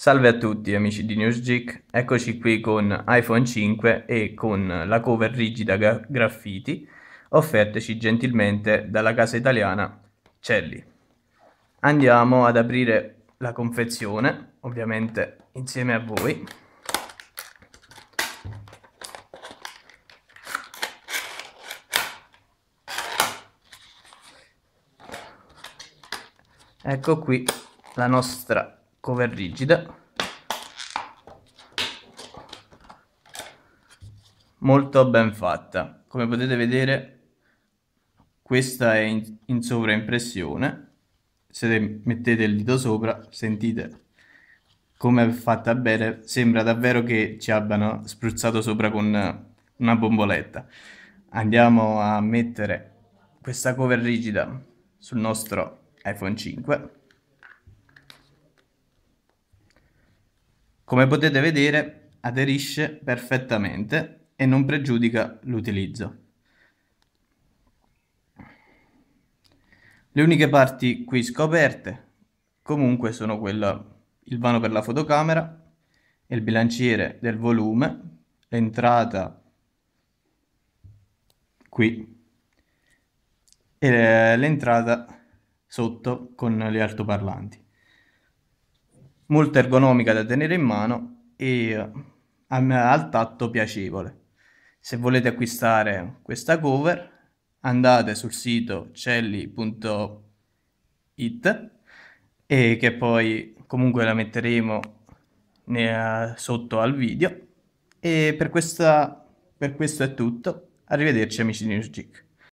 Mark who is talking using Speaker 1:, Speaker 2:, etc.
Speaker 1: Salve a tutti amici di NewsGeek, eccoci qui con iPhone 5 e con la cover rigida gra- graffiti offerteci gentilmente dalla casa italiana Celli. Andiamo ad aprire la confezione, ovviamente insieme a voi. Ecco qui la nostra cover rigida molto ben fatta come potete vedere questa è in, in sovraimpressione se mettete il dito sopra sentite come è fatta bene sembra davvero che ci abbiano spruzzato sopra con una bomboletta andiamo a mettere questa cover rigida sul nostro iPhone 5 Come potete vedere aderisce perfettamente e non pregiudica l'utilizzo. Le uniche parti qui scoperte comunque sono quella, il vano per la fotocamera, il bilanciere del volume, l'entrata qui e eh, l'entrata sotto con gli altoparlanti molto ergonomica da tenere in mano e eh, al tatto piacevole. Se volete acquistare questa cover andate sul sito celli.it e che poi comunque la metteremo eh, sotto al video e per, questa, per questo è tutto arrivederci amici di Newsgeek